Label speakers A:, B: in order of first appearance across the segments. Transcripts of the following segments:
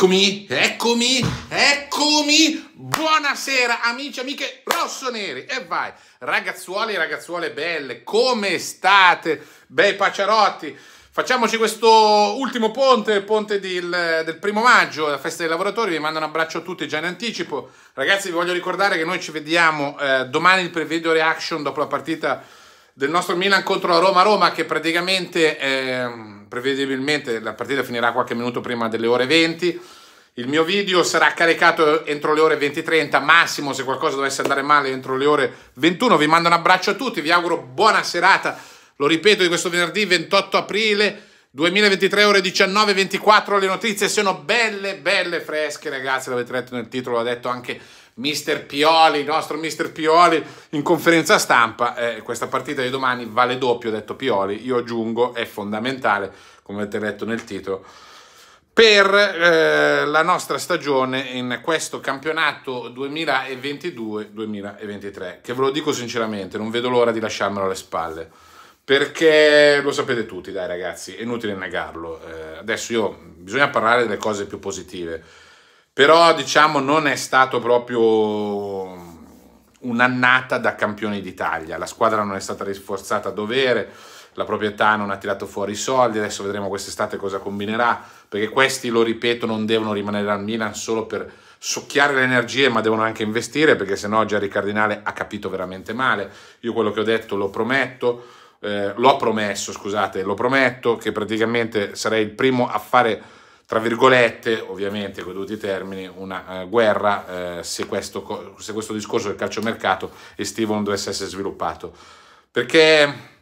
A: Eccomi, eccomi, eccomi. Buonasera amici, amiche rossoneri. E vai, ragazzuoli e ragazzuole belle, come state? Bei paciarotti. Facciamoci questo ultimo ponte, il ponte del, del primo maggio, la festa dei lavoratori. Vi mando un abbraccio a tutti già in anticipo. Ragazzi, vi voglio ricordare che noi ci vediamo eh, domani il preview reaction dopo la partita del nostro Milan contro la Roma. Roma che praticamente, eh, prevedibilmente, la partita finirà qualche minuto prima delle ore 20. Il mio video sarà caricato entro le ore 20.30, massimo se qualcosa dovesse andare male entro le ore 21. Vi mando un abbraccio a tutti, vi auguro buona serata. Lo ripeto di questo venerdì 28 aprile 2023 ore 19.24 le notizie sono belle belle fresche ragazzi l'avete letto nel titolo l'ha detto anche mister Pioli, il nostro mister Pioli in conferenza stampa, eh, questa partita di domani vale doppio, detto Pioli, io aggiungo, è fondamentale, come avete letto nel titolo, per eh, la nostra stagione in questo campionato 2022-2023, che ve lo dico sinceramente, non vedo l'ora di lasciarmelo alle spalle perché lo sapete tutti, dai ragazzi, è inutile negarlo. Eh, adesso io bisogna parlare delle cose più positive però diciamo non è stato proprio un'annata da campione d'Italia, la squadra non è stata rinforzata a dovere, la proprietà non ha tirato fuori i soldi, adesso vedremo quest'estate cosa combinerà, perché questi, lo ripeto, non devono rimanere al Milan solo per succhiare le energie, ma devono anche investire, perché sennò Gerry Cardinale ha capito veramente male. Io quello che ho detto lo prometto, eh, l'ho promesso, scusate, lo prometto, che praticamente sarei il primo a fare tra virgolette, ovviamente con i dovuti termini, una uh, guerra uh, se, questo, se questo discorso del calciomercato estivo non dovesse essere sviluppato. Perché...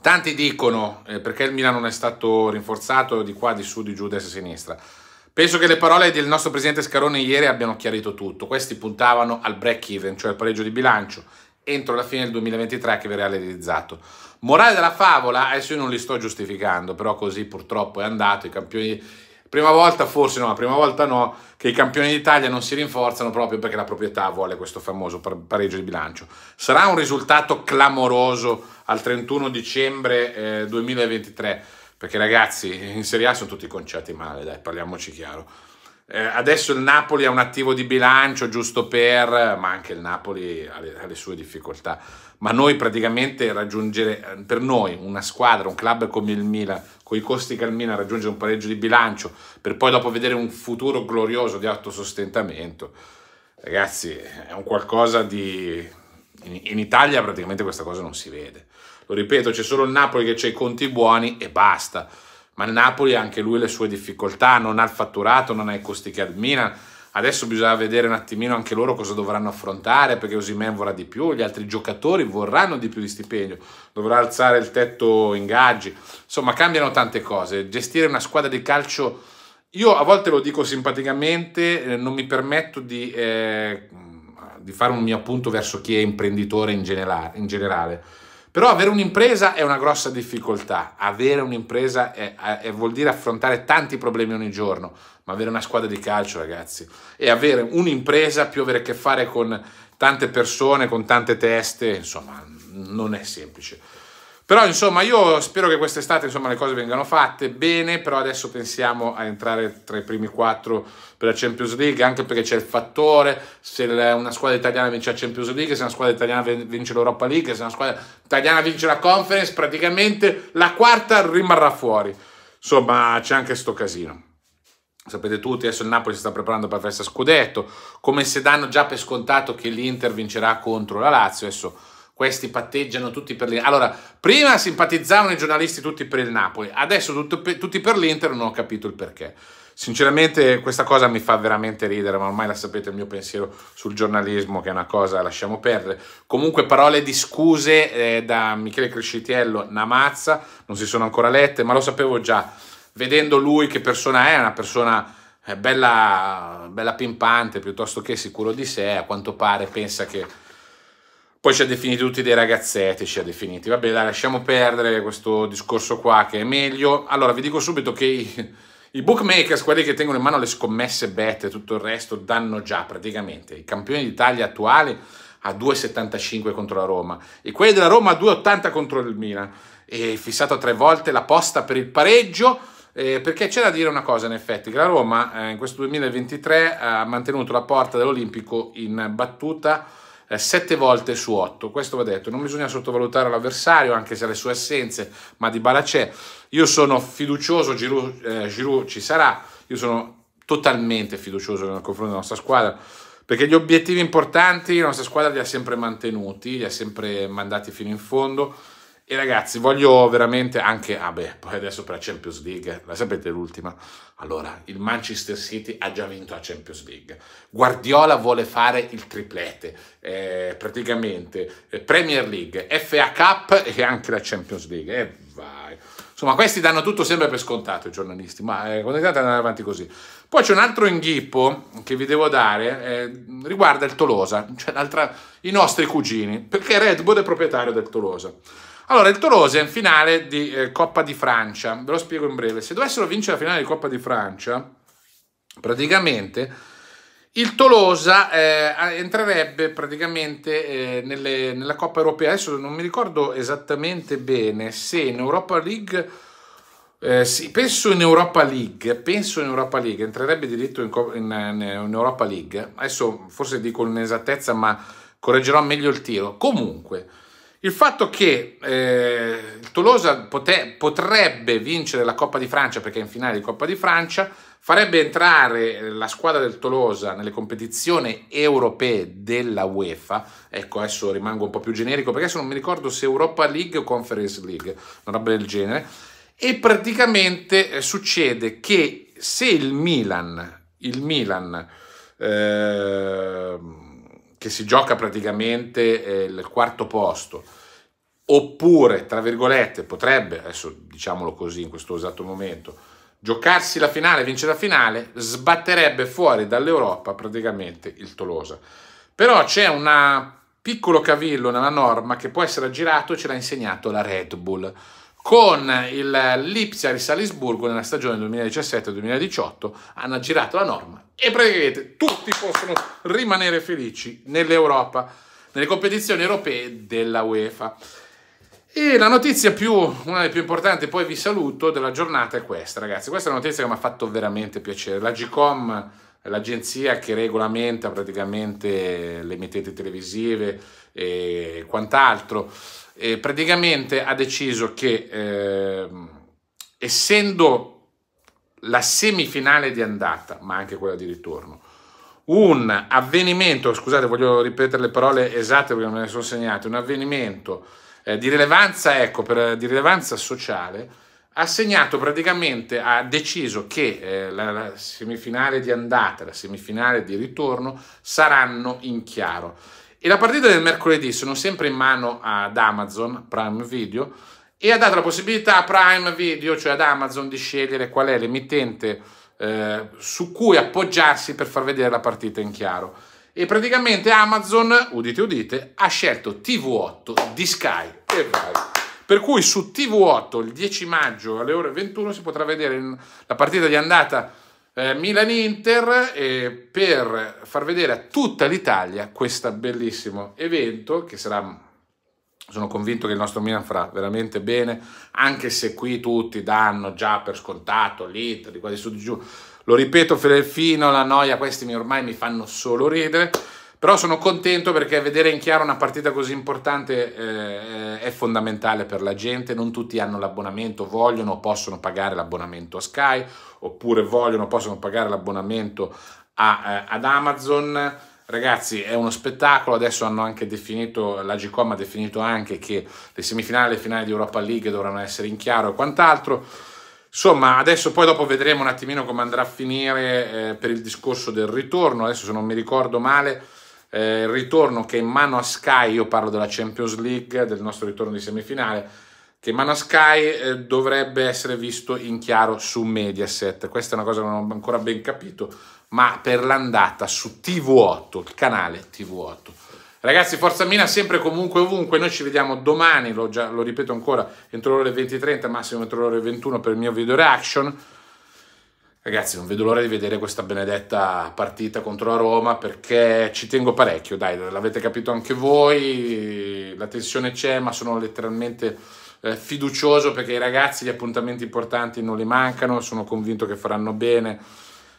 A: Tanti dicono eh, perché il Milan non è stato rinforzato di qua, di su, di giù, di destra e sinistra. Penso che le parole del nostro presidente Scarone ieri abbiano chiarito tutto. Questi puntavano al break even, cioè al pareggio di bilancio, entro la fine del 2023 che verrà realizzato. Morale della favola, adesso io non li sto giustificando, però così purtroppo è andato, i campioni, Prima volta forse no, la prima volta no, che i campioni d'Italia non si rinforzano proprio perché la proprietà vuole questo famoso pareggio di bilancio. Sarà un risultato clamoroso al 31 dicembre 2023, eh, perché ragazzi in Serie A sono tutti conciati male, dai, parliamoci chiaro. Eh, adesso il Napoli ha un attivo di bilancio giusto per, ma anche il Napoli ha le, ha le sue difficoltà. Ma noi praticamente raggiungere, eh, per noi una squadra, un club come il Milan, con i costi che il Milan raggiungere un pareggio di bilancio, per poi dopo vedere un futuro glorioso di autosostentamento, ragazzi, è un qualcosa di... In, in Italia praticamente questa cosa non si vede. Lo ripeto, c'è solo il Napoli che c'è i conti buoni e basta ma il Napoli ha anche lui le sue difficoltà, non ha il fatturato, non ha i costi che ha il Milan. Adesso bisogna vedere un attimino anche loro cosa dovranno affrontare, perché Osimen vorrà di più, gli altri giocatori vorranno di più di stipendio, dovrà alzare il tetto in gaggi, Insomma, cambiano tante cose. Gestire una squadra di calcio, io a volte lo dico simpaticamente, eh, non mi permetto di, eh, di fare un mio appunto verso chi è imprenditore in generale. In generale però avere un'impresa è una grossa difficoltà, avere un'impresa è, è, vuol dire affrontare tanti problemi ogni giorno, ma avere una squadra di calcio ragazzi e avere un'impresa più avere a che fare con tante persone, con tante teste, insomma non è semplice. Però insomma io spero che quest'estate insomma, le cose vengano fatte bene, però adesso pensiamo a entrare tra i primi quattro per la Champions League, anche perché c'è il fattore, se una squadra italiana vince la Champions League, se una squadra italiana vince l'Europa League, se una squadra italiana vince la Conference, praticamente la quarta rimarrà fuori. Insomma c'è anche sto casino. Sapete tutti, adesso il Napoli si sta preparando per la festa scudetto, come se danno già per scontato che l'Inter vincerà contro la Lazio, adesso questi patteggiano tutti per l'Inter. Allora, prima simpatizzavano i giornalisti tutti per il Napoli, adesso per, tutti per l'Inter, non ho capito il perché. Sinceramente questa cosa mi fa veramente ridere, ma ormai la sapete il mio pensiero sul giornalismo, che è una cosa, lasciamo perdere. Comunque parole di scuse eh, da Michele Crescitiello, Namazza, non si sono ancora lette, ma lo sapevo già, vedendo lui che persona è, una persona eh, bella, bella pimpante, piuttosto che sicuro di sé, a quanto pare pensa che poi ci ha definiti tutti dei ragazzetti, ci ha definiti. Vabbè, dai, lasciamo perdere questo discorso qua che è meglio. Allora, vi dico subito che i, i bookmakers, quelli che tengono in mano le scommesse bet e tutto il resto, danno già praticamente i campioni d'Italia attuali a 2,75 contro la Roma e quelli della Roma a 2,80 contro il Milan. E fissato tre volte la posta per il pareggio. Eh, perché c'è da dire una cosa in effetti, che la Roma eh, in questo 2023 ha mantenuto la porta dell'Olimpico in battuta eh, sette volte su otto. Questo va detto, non bisogna sottovalutare l'avversario, anche se le sue assenze, ma di Bala c'è. Io sono fiducioso, Giroud, eh, Giroud ci sarà, io sono totalmente fiducioso nel confronto della nostra squadra, perché gli obiettivi importanti la nostra squadra li ha sempre mantenuti, li ha sempre mandati fino in fondo e ragazzi, voglio veramente anche... Ah beh, poi adesso per la Champions League, la sapete l'ultima? Allora, il Manchester City ha già vinto la Champions League. Guardiola vuole fare il triplete, eh, praticamente eh, Premier League, FA Cup e anche la Champions League. E eh, vai. Insomma, questi danno tutto sempre per scontato i giornalisti, ma eh, continuate ad andare avanti così. Poi c'è un altro inghippo che vi devo dare, eh, riguarda il Tolosa, cioè i nostri cugini, perché Red Bull è proprietario del Tolosa. Allora, il Tolosa in finale di eh, Coppa di Francia, ve lo spiego in breve. Se dovessero vincere la finale di Coppa di Francia, praticamente il Tolosa eh, entrerebbe praticamente eh, nelle, nella Coppa Europea. Adesso non mi ricordo esattamente bene se in Europa League... Eh, sì, penso in Europa League, penso in Europa League, entrerebbe diritto in, in, in Europa League. Adesso forse dico un'esattezza, ma correggerò meglio il tiro. Comunque, il fatto che eh, Tolosa pote- potrebbe vincere la Coppa di Francia, perché è in finale di Coppa di Francia, farebbe entrare eh, la squadra del Tolosa nelle competizioni europee della UEFA. Ecco, adesso rimango un po' più generico perché adesso non mi ricordo se Europa League o Conference League, una roba del genere. E praticamente eh, succede che se il Milan, il Milan, eh, che si gioca praticamente eh, il quarto posto, oppure, tra virgolette, potrebbe, adesso diciamolo così in questo esatto momento, giocarsi la finale, vincere la finale, sbatterebbe fuori dall'Europa praticamente il Tolosa. Però c'è un piccolo cavillo nella norma che può essere aggirato e ce l'ha insegnato la Red Bull con il Lipsia di Salisburgo nella stagione 2017-2018 hanno aggirato la norma e praticamente tutti possono rimanere felici nell'Europa, nelle competizioni europee della UEFA. E la notizia più, una delle più importanti, poi vi saluto, della giornata è questa, ragazzi. Questa è una notizia che mi ha fatto veramente piacere. La GCOM l'agenzia che regolamenta praticamente le emittenti televisive e quant'altro, e praticamente ha deciso che eh, essendo la semifinale di andata, ma anche quella di ritorno, un avvenimento, scusate voglio ripetere le parole esatte perché non me le sono segnate, un avvenimento eh, di rilevanza, ecco, per, di rilevanza sociale, ha segnato praticamente, ha deciso che eh, la, la, semifinale di andata e la semifinale di ritorno saranno in chiaro. E la partita del mercoledì sono sempre in mano ad Amazon Prime Video e ha dato la possibilità a Prime Video, cioè ad Amazon, di scegliere qual è l'emittente eh, su cui appoggiarsi per far vedere la partita in chiaro. E praticamente Amazon, udite udite, ha scelto TV8 di Sky. E vai. Per cui su TV8 il 10 maggio alle ore 21 si potrà vedere la partita di andata eh, Milan-Inter eh, per far vedere a tutta l'Italia questo bellissimo evento che sarà sono convinto che il nostro Milan farà veramente bene, anche se qui tutti danno già per scontato l'Inter, di quasi su di giù. Lo ripeto fino alla noia, questi ormai mi fanno solo ridere. Però sono contento perché vedere in chiaro una partita così importante eh, è fondamentale per la gente, non tutti hanno l'abbonamento, vogliono o possono pagare l'abbonamento a Sky, oppure vogliono o possono pagare l'abbonamento a, eh, ad Amazon. Ragazzi, è uno spettacolo, adesso hanno anche definito, la Gcom ha definito anche che le semifinali e le finali di Europa League dovranno essere in chiaro e quant'altro. Insomma, adesso poi dopo vedremo un attimino come andrà a finire eh, per il discorso del ritorno, adesso se non mi ricordo male eh, il ritorno che in mano a Sky, io parlo della Champions League, del nostro ritorno di semifinale, che in mano a Sky eh, dovrebbe essere visto in chiaro su Mediaset. Questa è una cosa che non ho ancora ben capito, ma per l'andata su TV8, il canale TV8. Ragazzi, Forza Mina sempre comunque ovunque, noi ci vediamo domani, lo, già, lo ripeto ancora, entro le ore 20.30, massimo entro le ore 21 per il mio video reaction. Ragazzi, non vedo l'ora di vedere questa benedetta partita contro la Roma perché ci tengo parecchio, dai, l'avete capito anche voi, la tensione c'è, ma sono letteralmente eh, fiducioso perché i ragazzi gli appuntamenti importanti non li mancano, sono convinto che faranno bene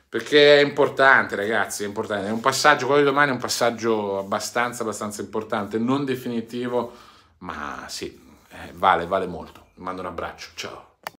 A: perché è importante, ragazzi, è importante. È un passaggio, quello di domani è un passaggio abbastanza, abbastanza importante, non definitivo, ma sì, eh, vale, vale molto. Mando un abbraccio, ciao.